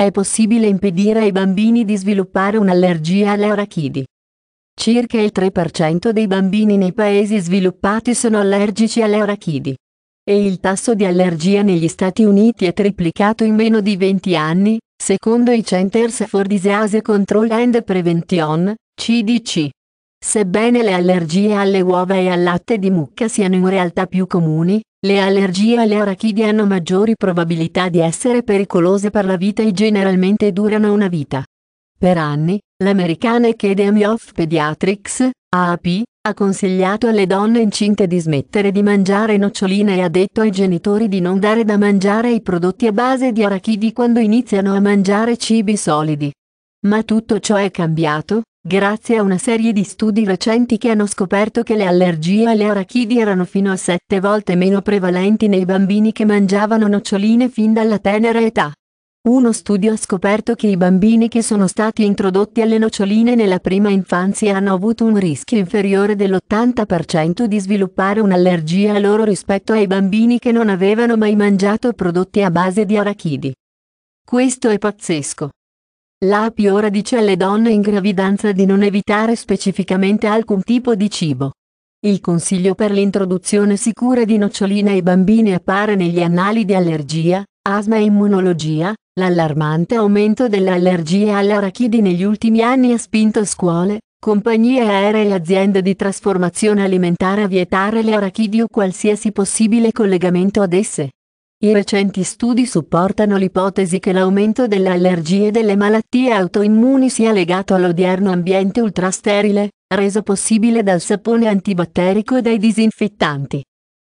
È possibile impedire ai bambini di sviluppare un'allergia alle arachidi. Circa il 3% dei bambini nei paesi sviluppati sono allergici alle arachidi. E il tasso di allergia negli Stati Uniti è triplicato in meno di 20 anni, secondo i Centers for Disease Control and Prevention, CDC. Sebbene le allergie alle uova e al latte di mucca siano in realtà più comuni, le allergie alle arachidi hanno maggiori probabilità di essere pericolose per la vita e generalmente durano una vita. Per anni, l'American Academy of Pediatrics, AAP, ha consigliato alle donne incinte di smettere di mangiare noccioline e ha detto ai genitori di non dare da mangiare i prodotti a base di arachidi quando iniziano a mangiare cibi solidi, ma tutto ciò è cambiato, grazie a una serie di studi recenti che hanno scoperto che le allergie alle arachidi erano fino a sette volte meno prevalenti nei bambini che mangiavano noccioline fin dalla tenera età. Uno studio ha scoperto che i bambini che sono stati introdotti alle noccioline nella prima infanzia hanno avuto un rischio inferiore dell'80% di sviluppare un'allergia a loro rispetto ai bambini che non avevano mai mangiato prodotti a base di arachidi. Questo è pazzesco. L'API ora dice alle donne in gravidanza di non evitare specificamente alcun tipo di cibo. Il consiglio per l'introduzione sicura di noccioline ai bambini appare negli annali di allergia, asma e immunologia. L'allarmante aumento delle allergie all'arachidi negli ultimi anni ha spinto scuole, compagnie aeree e aziende di trasformazione alimentare a vietare le arachidi o qualsiasi possibile collegamento ad esse. I recenti studi supportano l'ipotesi che l'aumento delle allergie e delle malattie autoimmuni sia legato all'odierno ambiente ultrasterile, reso possibile dal sapone antibatterico e dai disinfettanti.